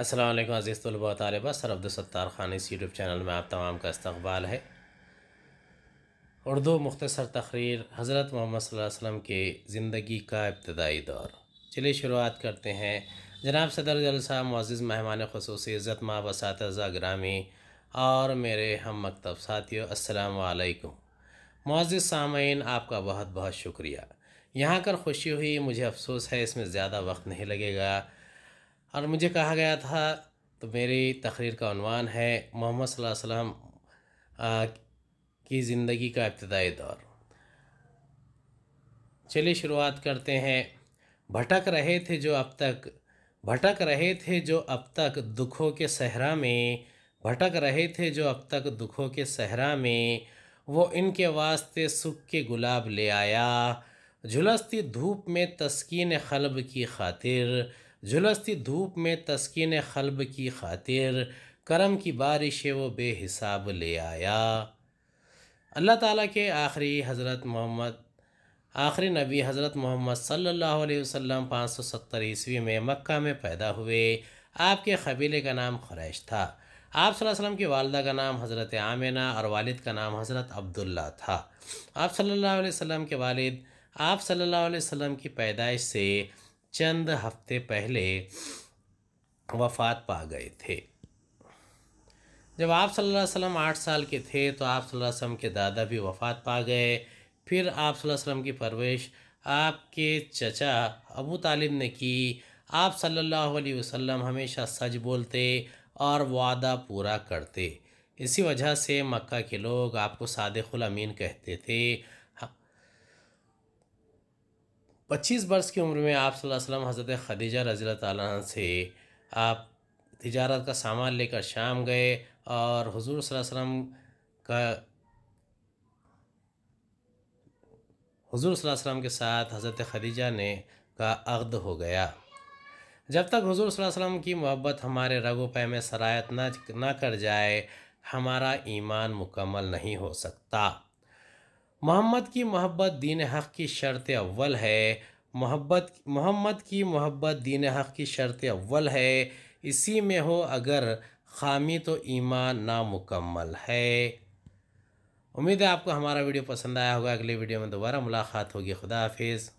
असल अज़ीज़ तलबा तालबा सर अब्दुलसत्तार खान इस यूट्यूब चैनल में आप तमाम का इस्तबाल है उर्दू मुख्तसर तकरीर हज़रत मोहम्मद वसल्लम के ज़िंदगी का इब्तदाई दौर चलिए शुरुआत करते हैं जनाब सदर जलसा मज़ मेहमान खसूस इज़्ज़त माँ वसातजा ग्रामी और मेरे हम मकतब साथियों असलकुम मज़ सामीन आपका बहुत बहुत शुक्रिया यहाँ कर खुशी हुई मुझे अफसोस है इसमें ज़्यादा वक्त नहीं लगेगा और मुझे कहा गया था तो मेरी तकरीर का अनवान है मोहम्मद सल्लम की ज़िंदगी का इब्तदाई दौर चलिए शुरुआत करते हैं भटक रहे थे जो अब तक भटक रहे थे जो अब तक दुखों के सहरा में भटक रहे थे जो अब तक दुखों के सहरा में वो इनके वास्ते सुख के गुलाब ले आया झुलसती धूप में तस्कीन खलब की खातिर झुलसती धूप में तस्किन ख़लब की खातिर करम की बारिश है वो बेहिसाब ले आया अल्लाह ताला के आखिरी हज़रत मोहम्मद आखिरी नबी हज़रत मोहम्मद सल्लल्लाहु अलैहि वसल्लम 570 ईस्वी में मक्का में पैदा हुए आपके कबीले का नाम खुरैश था आप वसल्लम की वालदा का नाम हज़रत आमिना और वालिद का नाम हज़रत अब्दुल्ला था आप सल्लल्लाहु अलैहि वसल्लम के वालिद आप सल्लल्लाहु अलैहि वसल्लम की पैदाइश से चंद हफ्ते पहले वफात पा गए थे जब आप सल्लल्लाहु अलैहि वसल्लम आठ साल के थे तो आप सल्लल्लाहु अलैहि वसल्लम के दादा भी वफात पा गए फिर आप सल्लल्लाहु अलैहि वसल्लम की परवरिश आपके चचा अबू तालिब ने की आप सल्लल्लाहु अलैहि वसल्लम हमेशा सच बोलते और वादा पूरा करते इसी वजह से मक्का के लोग आपको सादिक़ुल अमीन कहते थे पच्चीस वर्ष की उम्र में आप सल्लम हज़रत खदीजा रज़ी तह से आप तजारत का सामान लेकर शाम गए और हजूर सल्लम का हजूर सल्लम के साथ हज़रत खदीजा ने का अगद हो गया जब तक हजूर सल्लम की मोहब्बत हमारे रगो पै में सरायत ना ना कर जाए हमारा ईमान मुकम्मल नहीं हो सकता मोहम्मद की मोहब्बत दीन हक़ की शर्त अव्वल है मोहब्बत मोहम्मद की मोहब्बत दीन हक़ की शर्त अव्वल है इसी में हो अगर खामी तो ईमान नामुकम्मल है उम्मीद है आपको हमारा वीडियो पसंद आया होगा अगले वीडियो में दोबारा मुलाकात होगी खुदा हाफिज़